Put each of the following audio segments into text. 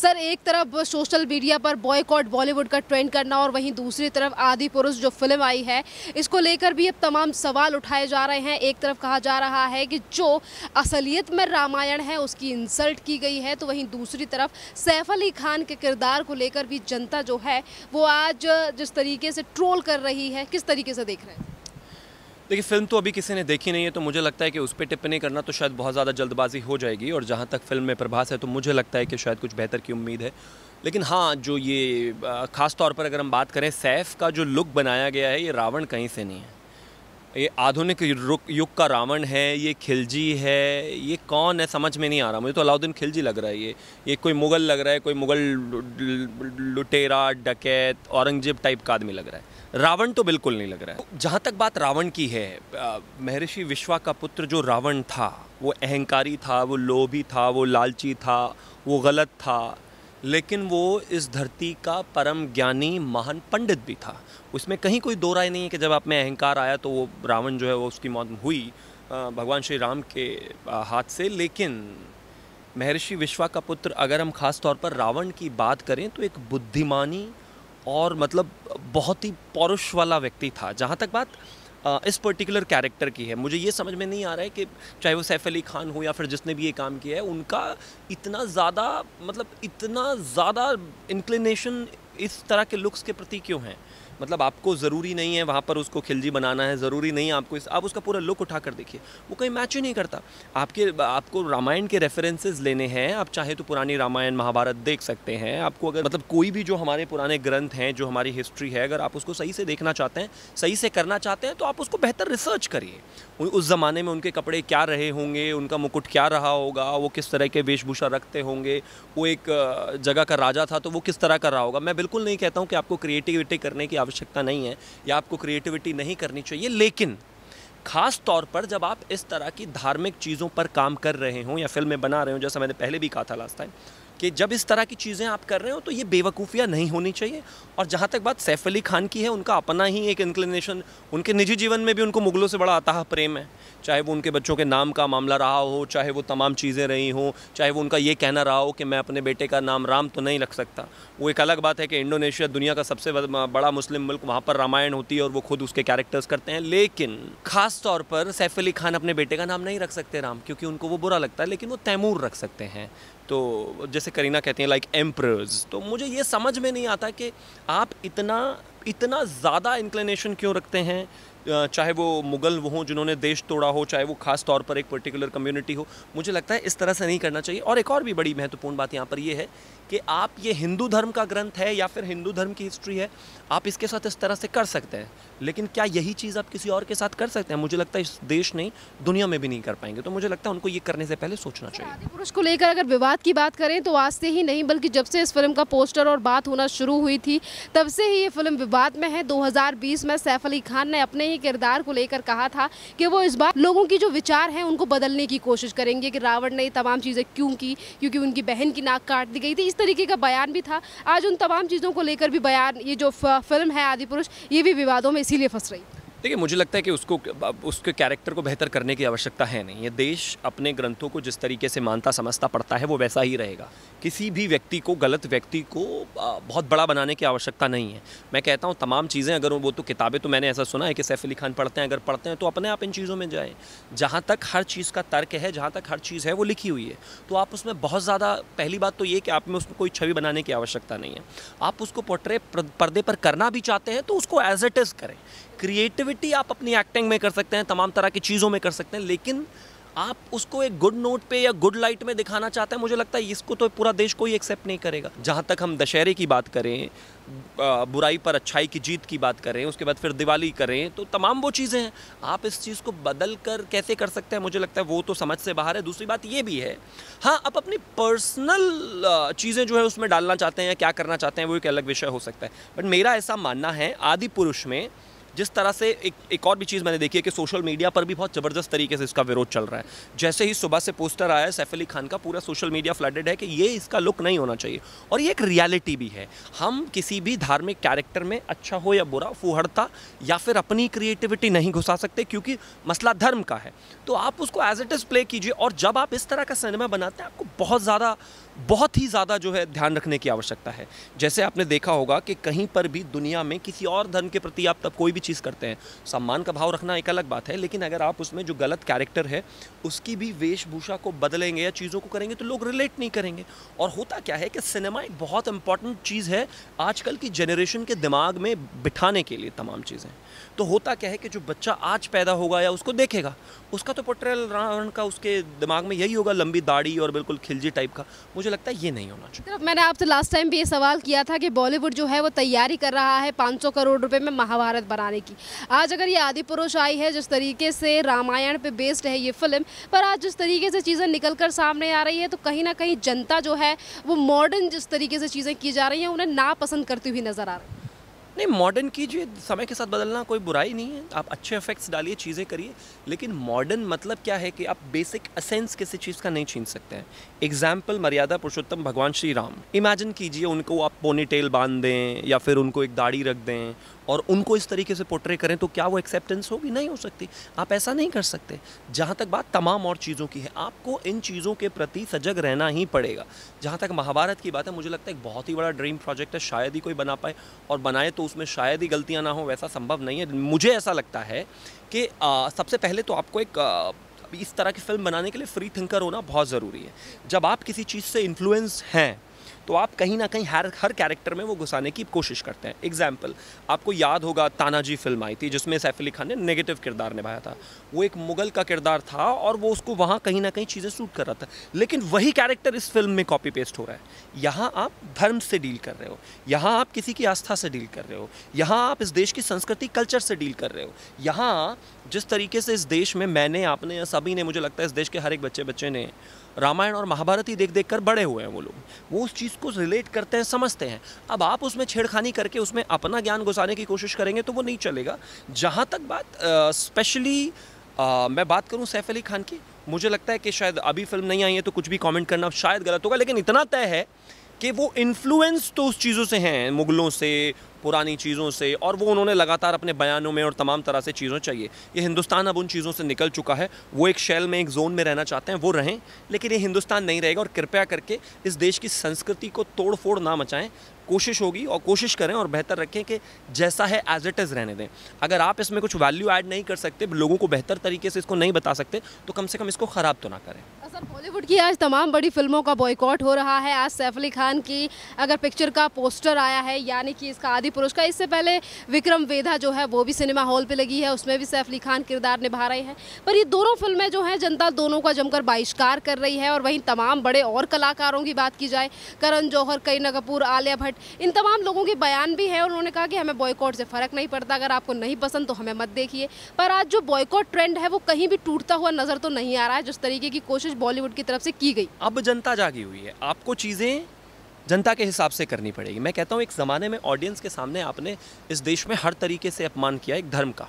sir एक तरफ social media पर बॉयकॉट बॉलीवुड का ट्रेंड करना और वहीं दूसरी तरफ आदि पुरुष जो फिल्म आई है इसको लेकर भी अब तमाम सवाल उठाए जा रहे हैं एक तरफ कहा जा रहा है कि जो असलियत में रामायण है उसकी इंसल्ट की गई है तो वहीं दूसरी तरफ सैफ अली खान के किरदार को लेकर भी जनता जो है वो आज जिस तरीके से ट्रोल कर रही है किस तरीके से देख रहे हैं देखिए फिल्म तो अभी किसी ने देखी नहीं है तो मुझे लगता है कि उस पर टिप्पणी करना तो शायद बहुत ज़्यादा जल्दबाजी हो जाएगी और जहाँ तक फिल्म में प्रभास है तो मुझे लगता है कि शायद कुछ बेहतर की उम्मीद है लेकिन हाँ जो ये ख़ास तौर पर अगर हम बात करें सैफ का जो लुक बनाया गया है ये रावण कहीं से नहीं है ये आधुनिक युग का रावण है ये खिलजी है ये कौन है समझ में नहीं आ रहा मुझे तो अलाउद्दीन खिलजी लग रहा है ये ये कोई मुग़ल लग रहा है कोई मुग़ल लुटेरा डकैत औरंगजेब टाइप का आदमी लग रहा है रावण तो बिल्कुल नहीं लग रहा है जहाँ तक बात रावण की है महर्षि विश्वा का पुत्र जो रावण था वो अहंकारी था वो लोभी था वो लालची था वो गलत था लेकिन वो इस धरती का परम ज्ञानी महान पंडित भी था उसमें कहीं कोई दो राय नहीं है कि जब आप में अहंकार आया तो वो रावण जो है वो उसकी मौत हुई भगवान श्री राम के हाथ से लेकिन महर्षि विश्वा का पुत्र अगर हम खास तौर पर रावण की बात करें तो एक बुद्धिमानी और मतलब बहुत ही पौरुष वाला व्यक्ति था जहाँ तक बात इस पर्टिकुलर कैरेक्टर की है मुझे ये समझ में नहीं आ रहा है कि चाहे वो सैफ अली खान हो या फिर जिसने भी ये काम किया है उनका इतना ज़्यादा मतलब इतना ज़्यादा इंक्लिनेशन इस तरह के लुक्स के प्रति क्यों है मतलब आपको ज़रूरी नहीं है वहाँ पर उसको खिलजी बनाना है ज़रूरी नहीं है आपको इस आप उसका पूरा लुक उठा कर देखिए वो कहीं मैच ही नहीं करता आपके आपको रामायण के रेफरेंसेज लेने हैं आप चाहे तो पुरानी रामायण महाभारत देख सकते हैं आपको अगर मतलब कोई भी जो हमारे पुराने ग्रंथ हैं जो हमारी हिस्ट्री है अगर आप उसको सही से देखना चाहते हैं सही से करना चाहते हैं तो आप उसको बेहतर रिसर्च करिए उस ज़माने में उनके कपड़े क्या रहे होंगे उनका मुकुट क्या रहा होगा वो किस तरह के वेशभूषा रखते होंगे वो एक जगह का राजा था तो वो किस तरह का रहा होगा मैं बिल्कुल नहीं कहता हूँ कि आपको क्रिएटिविटी करने की आवश्यकता नहीं है या आपको क्रिएटिविटी नहीं करनी चाहिए लेकिन खास तौर पर जब आप इस तरह की धार्मिक चीज़ों पर काम कर रहे हों या फिल्में बना रहे हों जैसा मैंने पहले भी कहा था लास्ट टाइम कि जब इस तरह की चीज़ें आप कर रहे हो तो ये बेवकूफ़ियाँ नहीं होनी चाहिए और जहाँ तक बात सैफ अली खान की है उनका अपना ही एक इंक्लिनेशन उनके निजी जीवन में भी उनको मुगलों से बड़ा आता प्रेम है चाहे वो उनके बच्चों के नाम का मामला रहा हो चाहे वो तमाम चीज़ें रही हों चाहे वो उनका ये कहना रहा हो कि मैं अपने बेटे का नाम राम तो नहीं रख सकता वो एक अलग बात है कि इंडोनेशिया दुनिया का सबसे बड़ा मुस्लिम मुल्क वहाँ पर रामायण होती है और वो खुद उसके कैरेक्टर्स करते हैं लेकिन ख़ास तौर पर सैफ अली खान अपने बेटे का नाम नहीं रख सकते राम क्योंकि उनको वो बुरा लगता है लेकिन वो तैमूर रख सकते हैं तो जैसे करीना कहती हैं लाइक एम्प्रर्स तो मुझे ये समझ में नहीं आता कि आप इतना इतना ज़्यादा इंक्लिनेशन क्यों रखते हैं चाहे वो मुग़ल हों जिन्होंने देश तोड़ा हो चाहे वो खास तौर पर एक पर्टिकुलर कम्युनिटी हो मुझे लगता है इस तरह से नहीं करना चाहिए और एक और भी बड़ी महत्वपूर्ण बात यहाँ पर यह है कि आप ये हिंदू धर्म का ग्रंथ है या फिर हिंदू धर्म की हिस्ट्री है आप इसके साथ इस तरह से कर सकते हैं लेकिन क्या यही चीज़ आप किसी और के साथ कर सकते हैं मुझे लगता है इस देश नहीं दुनिया में भी नहीं कर पाएंगे तो मुझे लगता है उनको ये करने से पहले सोचना चाहिए पुरुष को लेकर अगर विवाद की बात करें तो आज से ही नहीं बल्कि जब से इस फिल्म का पोस्टर और बात होना शुरू हुई थी तब से ही ये फिल्म विवाद में है दो में सैफ अली खान ने अपने ही किरदार को लेकर कहा था कि वो इस बार लोगों की जो विचार हैं उनको बदलने की कोशिश करेंगे कि रावण ने तमाम चीज़ें क्यों की क्योंकि उनकी बहन की नाक काट दी गई थी इस तरीके का बयान भी था आज उन तमाम चीज़ों को लेकर भी बयान ये जो फिल्म है आदि पुरुष ये भी विवादों में इसीलिए फंस रही देखिए मुझे लगता है कि उसको उसके कैरेक्टर को बेहतर करने की आवश्यकता है नहीं ये देश अपने ग्रंथों को जिस तरीके से मानता समझता पड़ता है वो वैसा ही रहेगा किसी भी व्यक्ति को गलत व्यक्ति को बहुत बड़ा बनाने की आवश्यकता नहीं है मैं कहता हूँ तमाम चीज़ें अगर वो तो किताबें तो मैंने ऐसा सुना है कि सैफ अली खान पढ़ते हैं अगर पढ़ते हैं तो अपने आप इन चीज़ों में जाएँ जहाँ तक हर चीज़ का तर्क है जहाँ तक हर चीज़ है वो लिखी हुई है तो आप उसमें बहुत ज़्यादा पहली बात तो ये कि आप में उसमें कोई छवि बनाने की आवश्यकता नहीं है आप उसको पोर्ट्रेट पर्दे पर करना भी चाहते हैं तो उसको एज इट इज़ करें क्रिएटिविटी आप अपनी एक्टिंग में कर सकते हैं तमाम तरह की चीज़ों में कर सकते हैं लेकिन आप उसको एक गुड नोट पे या गुड लाइट में दिखाना चाहते हैं मुझे लगता है इसको तो पूरा देश कोई एक्सेप्ट नहीं करेगा जहाँ तक हम दशहरे की बात करें बुराई पर अच्छाई की जीत की बात करें उसके बाद फिर दिवाली करें तो तमाम वो चीज़ें हैं आप इस चीज़ को बदल कर कैसे कर सकते हैं मुझे लगता है वो तो समझ से बाहर है दूसरी बात ये भी है हाँ आप अपनी पर्सनल चीज़ें जो है उसमें डालना चाहते हैं या क्या करना चाहते हैं वो एक अलग विषय हो सकता है बट मेरा ऐसा मानना है आदि पुरुष में जिस तरह से एक एक और भी चीज़ मैंने देखी है कि सोशल मीडिया पर भी बहुत ज़बरदस्त तरीके से इसका विरोध चल रहा है जैसे ही सुबह से पोस्टर आया सैफ अली खान का पूरा सोशल मीडिया फ्लडेड है कि ये इसका लुक नहीं होना चाहिए और ये एक रियलिटी भी है हम किसी भी धार्मिक कैरेक्टर में अच्छा हो या बुरा फूहड़ता या फिर अपनी क्रिएटिविटी नहीं घुसा सकते क्योंकि मसला धर्म का है तो आप उसको एज इट इज़ प्ले कीजिए और जब आप इस तरह का सिनेमा बनाते हैं आपको बहुत ज़्यादा बहुत ही ज़्यादा जो है ध्यान रखने की आवश्यकता है जैसे आपने देखा होगा कि कहीं पर भी दुनिया में किसी और धर्म के प्रति आप तब कोई भी चीज़ करते हैं सम्मान का भाव रखना एक अलग बात है लेकिन अगर आप उसमें जो गलत कैरेक्टर है उसकी भी वेशभूषा को बदलेंगे या चीज़ों को करेंगे तो लोग रिलेट नहीं करेंगे और होता क्या है कि सिनेमा एक बहुत इंपॉर्टेंट चीज़ है आजकल की जनरेशन के दिमाग में बिठाने के लिए तमाम चीज़ें तो होता क्या है कि जो बच्चा आज पैदा होगा या उसको देखेगा उसका तो पोट्रेल रावण का उसके दिमाग में यही होगा लंबी दाढ़ी और बिल्कुल खिलजी टाइप का मुझे लगता है ये नहीं होना चाहिए मैंने आपसे लास्ट टाइम भी ये सवाल किया था कि बॉलीवुड जो है वो तैयारी कर रहा है 500 करोड़ रुपए में महाभारत बनाने की आज अगर ये आदि पुरुष आई है जिस तरीके से रामायण पे बेस्ड है ये फिल्म पर आज जिस तरीके से चीज़ें निकल कर सामने आ रही है तो कहीं ना कहीं जनता जो है वो मॉडर्न जिस तरीके से चीज़ें की जा रही हैं उन्हें नापसंद करती हुई नज़र आ रही है नहीं मॉडर्न कीजिए समय के साथ बदलना कोई बुराई नहीं है आप अच्छे इफेक्ट्स डालिए चीज़ें करिए लेकिन मॉडर्न मतलब क्या है कि आप बेसिक असेंस किसी चीज़ का नहीं छीन सकते हैं एग्जाम्पल मर्यादा पुरुषोत्तम भगवान श्री राम इमेजिन कीजिए उनको आप पोनी टेल बांध दें या फिर उनको एक दाढ़ी रख दें और उनको इस तरीके से पोर्ट्रे करें तो क्या वो एक्सेप्टेंस होगी नहीं हो सकती आप ऐसा नहीं कर सकते जहाँ तक बात तमाम और चीज़ों की है आपको इन चीज़ों के प्रति सजग रहना ही पड़ेगा जहाँ तक महाभारत की बात है मुझे लगता है एक बहुत ही बड़ा ड्रीम प्रोजेक्ट है शायद ही कोई बना पाए और बनाए तो उसमें शायद ही गलतियाँ ना हो वैसा संभव नहीं है मुझे ऐसा लगता है कि आ, सबसे पहले तो आपको एक आ, इस तरह की फिल्म बनाने के लिए फ्री थिंकर होना बहुत ज़रूरी है जब आप किसी चीज़ से इन्फ्लुएंस हैं तो आप कहीं ना कहीं हर हर कैरेक्टर में वो घुसाने की कोशिश करते हैं एग्जाम्पल आपको याद होगा तानाजी फिल्म आई थी जिसमें सैफ अली खान ने नेगेटिव किरदार निभाया था वो एक मुगल का किरदार था और वो उसको वहाँ कहीं ना कहीं चीज़ें सूट कर रहा था लेकिन वही कैरेक्टर इस फिल्म में कॉपी पेस्ट हो रहा है यहाँ आप धर्म से डील कर रहे हो यहाँ आप किसी की आस्था से डील कर रहे हो यहाँ आप इस देश की संस्कृति कल्चर से डील कर रहे हो यहाँ जिस तरीके से इस देश में मैंने आपने या सभी ने मुझे लगता है इस देश के हर एक बच्चे बच्चे ने रामायण और महाभारत ही देख देख कर बड़े हुए हैं वो लोग वो उस चीज़ को रिलेट करते हैं समझते हैं अब आप उसमें छेड़खानी करके उसमें अपना ज्ञान घुसाने की कोशिश करेंगे तो वो नहीं चलेगा जहाँ तक बात स्पेशली मैं बात करूँ सैफ अली खान की मुझे लगता है कि शायद अभी फिल्म नहीं आई है तो कुछ भी कमेंट करना शायद गलत होगा लेकिन इतना तय है कि वो इन्फ्लुएंस तो उस चीज़ों से हैं मुगलों से पुरानी चीज़ों से और वो उन्होंने लगातार अपने बयानों में और तमाम तरह से चीज़ों चाहिए ये हिंदुस्तान अब उन चीज़ों से निकल चुका है वो एक शैल में एक जोन में रहना चाहते हैं वो रहें लेकिन ये हिंदुस्तान नहीं रहेगा और कृपया करके इस देश की संस्कृति को तोड़ फोड़ ना मचाएँ कोशिश होगी और कोशिश करें और बेहतर रखें कि जैसा है एज इट इज़ रहने दें अगर आप इसमें कुछ वैल्यू ऐड नहीं कर सकते लोगों को बेहतर तरीके से इसको नहीं बता सकते तो कम से कम इसको ख़राब तो ना करें सर बॉलीवुड की आज तमाम बड़ी फिल्मों का बॉयकॉट हो रहा है आज सैफ अली खान की अगर पिक्चर का पोस्टर आया है यानी कि इसका आदि पुरुष का इससे पहले विक्रम वेधा जो है वो भी सिनेमा हॉल पे लगी है उसमें भी सैफ अली खान किरदार निभा रहे हैं पर ये दोनों फिल्में जो हैं जनता दोनों का जमकर बहिष्कार कर रही है और वहीं तमाम बड़े और कलाकारों की बात की जाए करण जौहर करीना कपूर आलिया भट्ट इन तमाम लोगों के बयान भी है उन्होंने कहा कि हमें बॉयकॉट से फ़र्क नहीं पड़ता अगर आपको नहीं पसंद तो हमें मत देखिए पर आज जो बॉयकॉट ट्रेंड है वो कहीं भी टूटता हुआ नज़र तो नहीं आ रहा है जिस तरीके की कोशिश बॉलीवुड की तरफ से की गई अब जनता जागी हुई है आपको चीज़ें जनता के हिसाब से करनी पड़ेगी मैं कहता हूँ एक ज़माने में ऑडियंस के सामने आपने इस देश में हर तरीके से अपमान किया एक धर्म का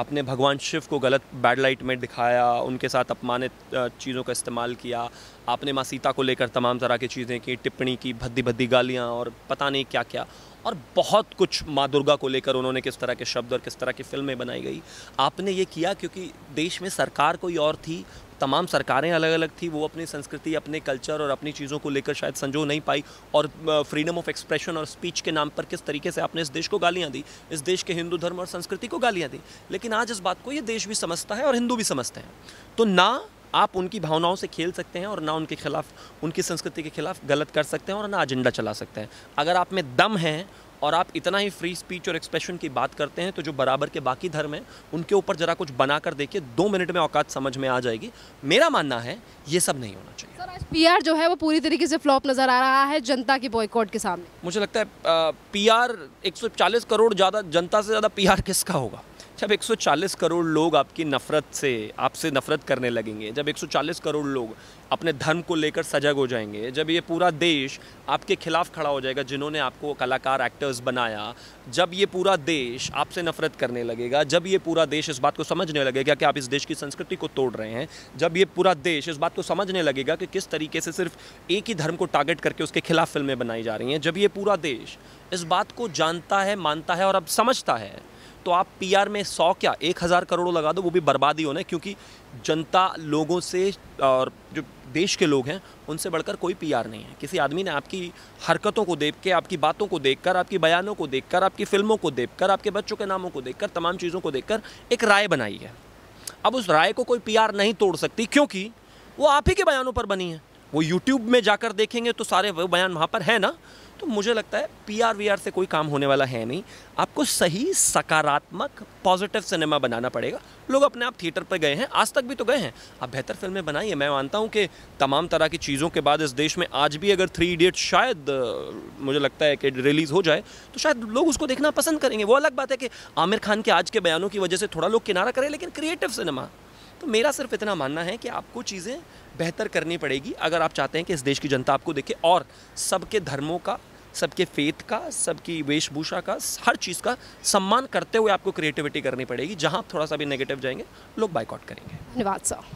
आपने भगवान शिव को गलत बैड लाइट में दिखाया उनके साथ अपमानित चीज़ों का इस्तेमाल किया आपने माँ सीता को लेकर तमाम तरह की चीज़ें की टिप्पणी की भद्दी भद्दी गालियाँ और पता नहीं क्या क्या और बहुत कुछ माँ दुर्गा को लेकर उन्होंने किस तरह के शब्द और किस तरह की फिल्में बनाई गई आपने ये किया क्योंकि देश में सरकार कोई और थी तमाम सरकारें अलग अलग थी वो अपनी संस्कृति अपने कल्चर और अपनी चीज़ों को लेकर शायद संजो नहीं पाई और फ्रीडम ऑफ एक्सप्रेशन और स्पीच के नाम पर किस तरीके से आपने इस देश को गालियाँ दी इस देश के हिंदू धर्म और संस्कृति को गालियाँ दी लेकिन आज इस बात को ये देश भी समझता है और हिंदू भी समझते हैं तो ना आप उनकी भावनाओं से खेल सकते हैं और ना उनके खिलाफ उनकी संस्कृति के खिलाफ गलत कर सकते हैं और ना एजेंडा चला सकते हैं अगर आप में दम है और आप इतना ही फ्री स्पीच और एक्सप्रेशन की बात करते हैं तो जो बराबर के बाकी धर्म हैं उनके ऊपर ज़रा कुछ बना कर देखिए दो मिनट में औकात समझ में आ जाएगी मेरा मानना है ये सब नहीं होना चाहिए सर आज पीआर जो है वो पूरी तरीके से फ्लॉप नज़र आ रहा है जनता के बॉयकॉट के सामने मुझे लगता है पी आर करोड़ ज़्यादा जनता से ज़्यादा पी किसका होगा जब 140 करोड़ लोग आपकी नफ़रत से आपसे नफ़रत करने लगेंगे जब 140 करोड़ लोग अपने धर्म को लेकर सजग हो जाएंगे जब ये पूरा देश आपके खिलाफ खड़ा हो जाएगा जिन्होंने आपको कलाकार एक्टर्स बनाया जब ये पूरा देश आपसे नफ़रत करने लगेगा जब ये पूरा देश इस बात को समझने लगेगा कि आप इस देश की संस्कृति को तोड़ रहे हैं जब ये पूरा देश इस बात को समझने लगेगा कि किस तरीके से सिर्फ एक ही धर्म को टारगेट करके उसके खिलाफ फिल्में बनाई जा रही हैं जब ये पूरा देश इस बात को जानता है मानता है और अब समझता है तो आप पीआर में सौ क्या एक हज़ार करोड़ लगा दो वो भी बर्बादी होने क्योंकि जनता लोगों से और जो देश के लोग हैं उनसे बढ़कर कोई पीआर नहीं है किसी आदमी ने आपकी हरकतों को देख के आपकी बातों को देखकर आपकी बयानों को देखकर आपकी फिल्मों को देखकर आपके बच्चों के नामों को देखकर तमाम चीज़ों को देखकर एक राय बनाई है अब उस राय को कोई पीआर नहीं तोड़ सकती क्योंकि वो आप ही के बयानों पर बनी है वो यूट्यूब में जाकर देखेंगे तो सारे वो बयान वहाँ पर है ना तो मुझे लगता है पी आर वी आर से कोई काम होने वाला है नहीं आपको सही सकारात्मक पॉजिटिव सिनेमा बनाना पड़ेगा लोग अपने आप थिएटर पर गए हैं आज तक भी तो गए हैं आप बेहतर फिल्में बनाइए मैं मानता हूँ कि तमाम तरह की चीज़ों के बाद इस देश में आज भी अगर थ्री इडियट शायद मुझे लगता है कि रिलीज़ हो जाए तो शायद लोग उसको देखना पसंद करेंगे वो अलग बात है कि आमिर खान के आज के बयानों की वजह से थोड़ा लोग किनारा करें लेकिन क्रिएटिव सिनेमा तो मेरा सिर्फ इतना मानना है कि आपको चीज़ें बेहतर करनी पड़ेगी अगर आप चाहते हैं कि इस देश की जनता आपको देखे और सबके धर्मों का सबके फेथ का सबकी वेशभूषा का हर चीज़ का सम्मान करते हुए आपको क्रिएटिविटी करनी पड़ेगी जहाँ आप थोड़ा सा भी नेगेटिव जाएंगे लोग बाइकआउट करेंगे धन्यवाद सर